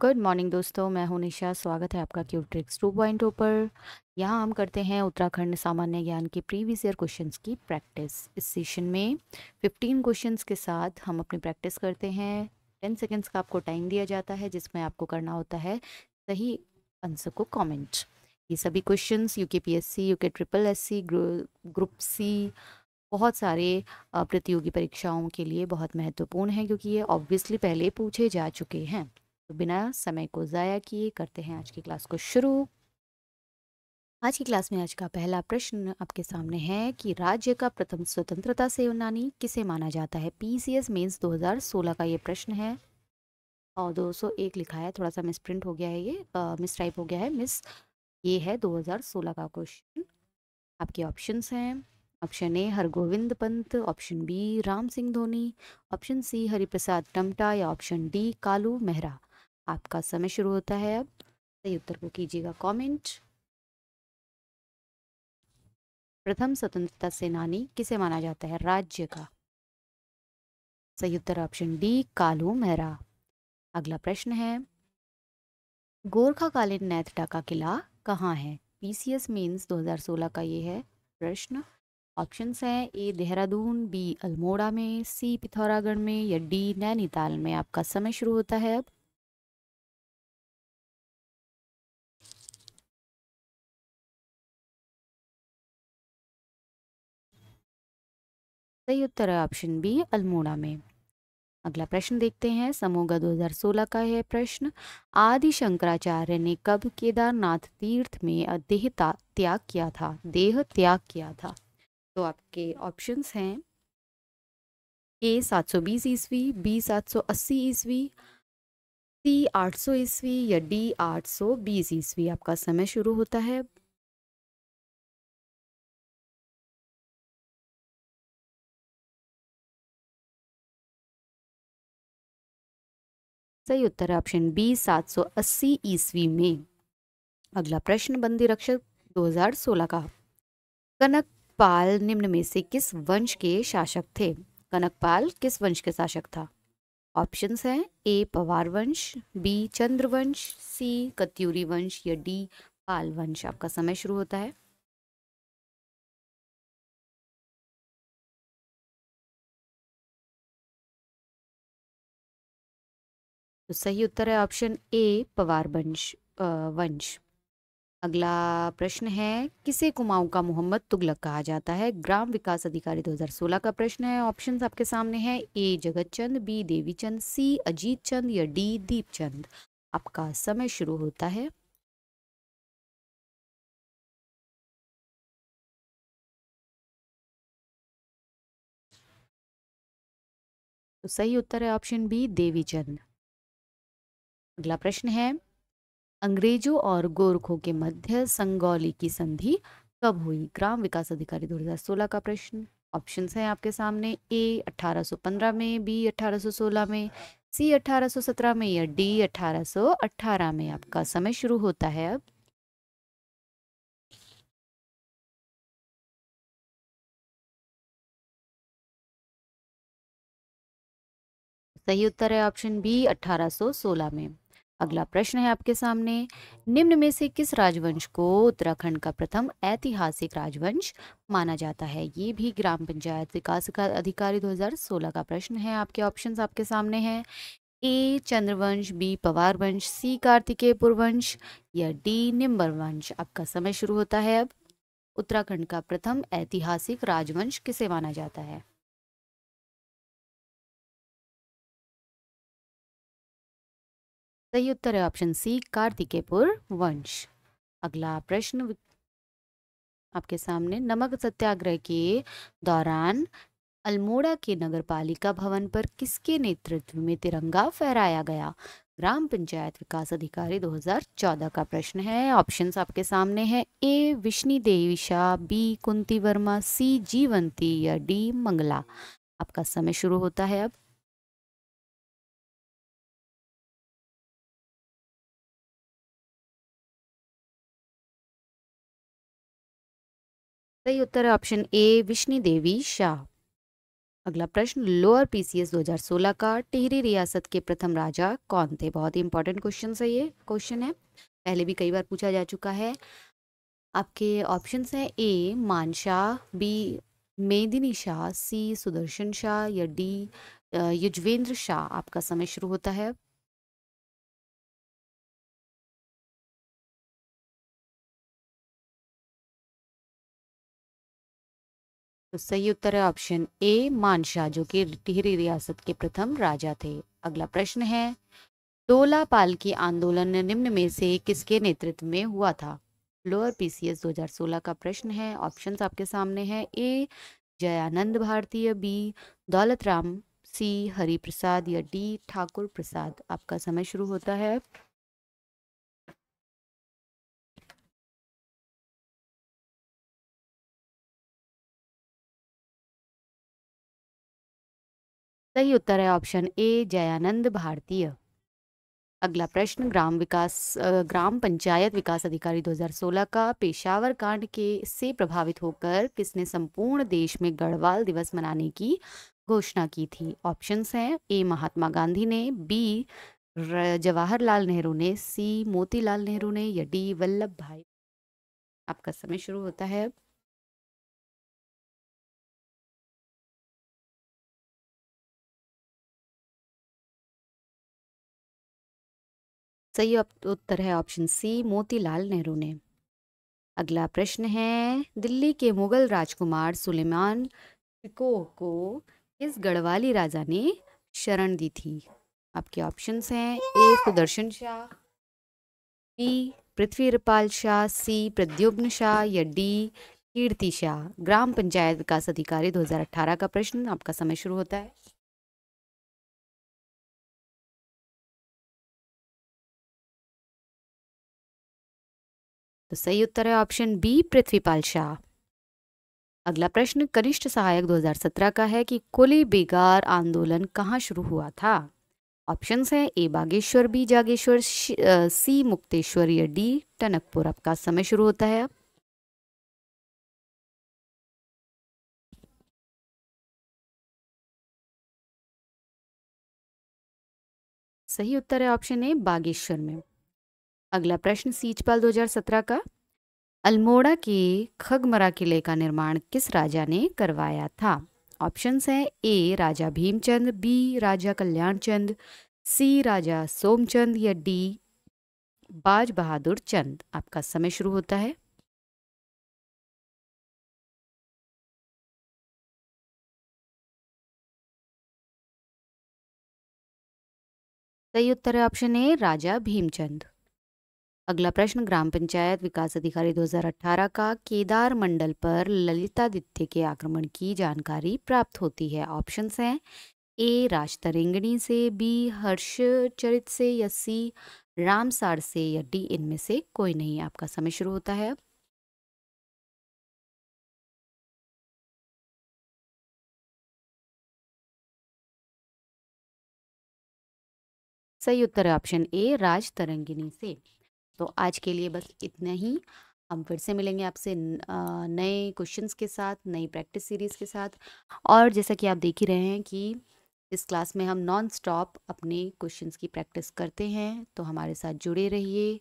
good morning दोस्तों मैं हूं निशा स्वागत है आपका क्यू ट्रिक्स टू पॉइंट पर यहाँ हम करते हैं उत्तराखंड सामान्य ज्ञान के प्रीवियस ईयर क्वेश्चंस की प्रैक्टिस इस सेशन में 15 क्वेश्चंस के साथ हम अपनी प्रैक्टिस करते हैं 10 सेकेंड्स का आपको टाइम दिया जाता है जिसमें आपको करना होता है सही आंसर को कॉमेंट ये सभी question U K P S C U K triple S C group C बहुत सारे प्रतियोगी परीक्षाओं के लिए बहुत महत्वपूर्ण है क्योंकि ये ऑब्वियसली पहले पूछे जा चुके हैं तो बिना समय को ज़ाया किए करते हैं आज की क्लास को शुरू आज की क्लास में आज का पहला प्रश्न आपके सामने है कि राज्य का प्रथम स्वतंत्रता सेनानी किसे माना जाता है पीसीएस मेंस 2016 का ये प्रश्न है और 201 लिखा है थोड़ा सा मिस प्रिंट हो गया है ये मिस टाइप हो गया है मिस ये है 2016 का क्वेश्चन आपके ऑप्शंस हैं option A Hargovind Pant option B Ram Singh Dhoni option C Hariprasad Tamta या ऑप्शन डी कालू मेहरा आपका समय शुरू होता है अब सही उत्तर को कीजिएगा कमेंट प्रथम स्वतंत्रता सेनानी किसे माना जाता है राज्य का सही उत्तर ऑप्शन डी कालू मेहरा अगला प्रश्न है गोरखाकालीन नैथटा का किला कहाँ है पीसीएस मीन्स 2016 का ये है प्रश्न ऑप्शंस हैं ए देहरादून बी अल्मोड़ा में सी पिथौरागढ़ में या डी नैनीताल में आपका समय शुरू होता है अब सही उत्तर है ऑप्शन बी अल्मोड़ा में अगला प्रश्न देखते हैं समोगा 2016 का है प्रश्न आदि शंकराचार्य ने कब केदारनाथ तीर्थ में देह त्याग किया था देह त्याग किया था तो आपके ऑप्शंस हैं ए 720 ईस्वी बी 780 ईस्वी सी 800 ईस्वी या डी 820 ईस्वी आपका समय शुरू होता है सही उत्तर है ऑप्शन बी 780 ईस्वी में अगला प्रश्न बंदी रक्षक 2016 का कनक पाल निम्न में से किस वंश के शासक थे कनक पाल किस वंश के शासक था ऑप्शंस हैं ए पवार वंश बी चंद्रवंश सी कत्यूरी वंश या डी पाल वंश आपका समय शुरू होता है सही उत्तर है ऑप्शन ए पवार वंश वंश अगला प्रश्न है किसे कुमाऊं का मोहम्मद तुगलक कहा जाता है ग्राम विकास अधिकारी 2016 का प्रश्न है ऑप्शंस आपके सामने हैं ए जगत चंद बी देवी चंद सी अजीत चंद या डी दीप चंद आपका समय शुरू होता है तो सही उत्तर है ऑप्शन बी देवी चंद अगला प्रश्न है अंग्रेजों और गोरखों के मध्य संगौली की संधि कब हुई ग्राम विकास अधिकारी 2016 का प्रश्न ऑप्शंस हैं आपके सामने ए 1815 में बी 1816 में सी 1817 में या डी 1818 में आपका समय शुरू होता है अब सही उत्तर है ऑप्शन बी 1816 में अगला प्रश्न है आपके सामने निम्न में से किस राजवंश को उत्तराखंड का प्रथम ऐतिहासिक राजवंश माना जाता है ये भी ग्राम पंचायत विकास का अधिकारी 2016 का प्रश्न है आपके ऑप्शंस आपके सामने हैं ए चंद्रवंश बी पवार वंश सी कार्तिकेय वंश या डी निम्बर वंश आपका समय शुरू होता है अब उत्तराखंड का प्रथम ऐतिहासिक राजवंश किसे माना जाता है सही उत्तर है ऑप्शन सी कार्तिकेयपुर वंश अगला प्रश्न आपके सामने नमक सत्याग्रह के दौरान अल्मोड़ा के नगरपालिका भवन पर किसके नेतृत्व में तिरंगा फहराया गया ग्राम पंचायत विकास अधिकारी 2014 का प्रश्न है ऑप्शंस आपके सामने हैं A Vishnu Devi Shah B Kunti Verma C Jivanti या डी मंगला आपका समय शुरू होता है अब सही उत्तर है ऑप्शन ए विष्णु देवी शाह अगला प्रश्न लोअर पीसीएस 2016 का टिहरी रियासत के प्रथम राजा कौन थे बहुत ही इंपॉर्टेंट क्वेश्चन है ये क्वेश्चन है पहले भी कई बार पूछा जा चुका है आपके ऑप्शंस हैं ए मानशाह बी मेदिनी शाह सी सुदर्शन शाह या डी युजवेंद्र शाह आपका समय शुरू होता है तो सही उत्तर है ऑप्शन ए मानशाह जो कि टिहरी रियासत के प्रथम राजा थे अगला प्रश्न है डोला पाल की आंदोलन निम्न में से किसके नेतृत्व में हुआ था लोअर पीसीएस 2016 का प्रश्न है ऑप्शंस आपके सामने है ए जयानंद भारतीय बी दौलत राम सी हरि प्रसाद या डी ठाकुर प्रसाद आपका समय शुरू होता है सही उत्तर है ऑप्शन ए जयानंद भारतीय अगला प्रश्न ग्राम विकास ग्राम पंचायत विकास अधिकारी 2016 का पेशावर कांड के से प्रभावित होकर किसने संपूर्ण देश में गढ़वाल दिवस मनाने की घोषणा की थी ऑप्शंस हैं ए महात्मा गांधी ने बी जवाहरलाल नेहरू ने सी मोतीलाल नेहरू ने या डी वल्लभ भाई आपका समय शुरू होता है सही उत्तर है ऑप्शन सी मोतीलाल नेहरू ने अगला प्रश्न है दिल्ली के मुगल राजकुमार सुलेमान शिको को किस गढ़वाली राजा ने शरण दी थी आपके ऑप्शंस हैं A Sudarshan Shah B Prithvipal Shah C Pradyumna Shah या डी कीर्ति शाह ग्राम पंचायत विकास अधिकारी 2018 का प्रश्न आपका समय शुरू होता है तो सही उत्तर है ऑप्शन बी पृथ्वीपाल शाह अगला प्रश्न कनिष्ठ सहायक 2017 का है कि कुली बेगार आंदोलन कहाँ शुरू हुआ था ऑप्शंस हैं A Bageshwar B Jageshwar C Mukteshwar या डी टनकपुर आपका समय शुरू होता है अब सही उत्तर है ऑप्शन ए बागेश्वर में अगला प्रश्न सीचपाल 2017 का अल्मोड़ा के खगमरा किले का निर्माण किस राजा ने करवाया था ऑप्शंस हैं A Raja Bhimchand B Raja Kalyanchand C Raja Somchand या डी बाज बहादुर चंद आपका समय शुरू होता है सही उत्तर है ऑप्शन ए राजा भीमचंद अगला प्रश्न ग्राम पंचायत विकास अधिकारी 2018 का केदार मंडल पर ललितादित्य के आक्रमण की जानकारी प्राप्त होती है ऑप्शंस हैं ए राजतरेंगणी से बी हर्षचरित से या सी रामसार से या डी इनमें से कोई नहीं आपका समय शुरू होता है सही उत्तर है ऑप्शन ए राज तरंगिनी से तो आज के लिए बस इतना ही हम फिर से मिलेंगे आपसे नए क्वेश्चंस के साथ नई प्रैक्टिस सीरीज़ के साथ और जैसा कि आप देख ही रहे हैं कि इस क्लास में हम नॉन स्टॉप अपने क्वेश्चंस की प्रैक्टिस करते हैं तो हमारे साथ जुड़े रहिए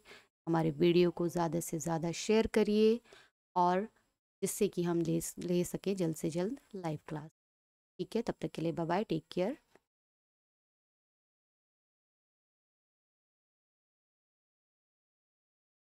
हमारे वीडियो को ज़्यादा से ज़्यादा शेयर करिए और जिससे कि हम ले ले सकें जल्द से जल्द लाइव क्लास ठीक है तब तक के लिए बाय टेक केयर